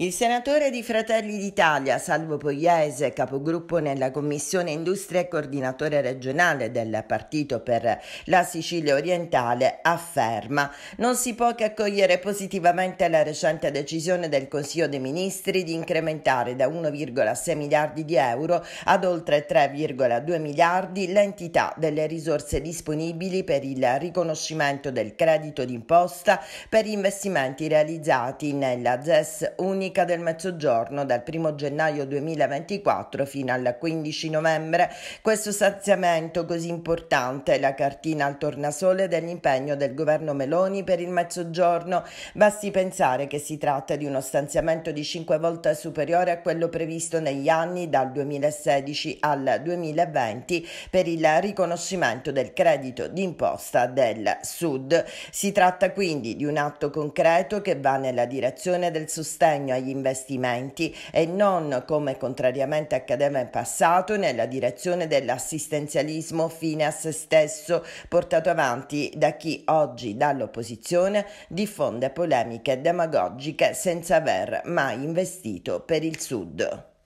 Il senatore di Fratelli d'Italia, Salvo Pogliese, capogruppo nella Commissione Industria e coordinatore regionale del partito per la Sicilia orientale, afferma non si può che accogliere positivamente la recente decisione del Consiglio dei Ministri di incrementare da 1,6 miliardi di euro ad oltre 3,2 miliardi l'entità delle risorse disponibili per il riconoscimento del credito d'imposta per investimenti realizzati nella ZES unica domenica del mezzogiorno dal 1 gennaio 2024 fino al 15 novembre. Questo stanziamento così importante è la cartina al tornasole dell'impegno del governo Meloni per il mezzogiorno. Basti pensare che si tratta di uno stanziamento di 5 volte superiore a quello previsto negli anni dal 2016 al 2020 per il riconoscimento del credito d'imposta del Sud. Si tratta quindi di un atto concreto che va nella direzione del sostegno ai agli investimenti e non, come contrariamente accadeva in passato, nella direzione dell'assistenzialismo fine a se stesso portato avanti da chi oggi dall'opposizione diffonde polemiche demagogiche senza aver mai investito per il Sud.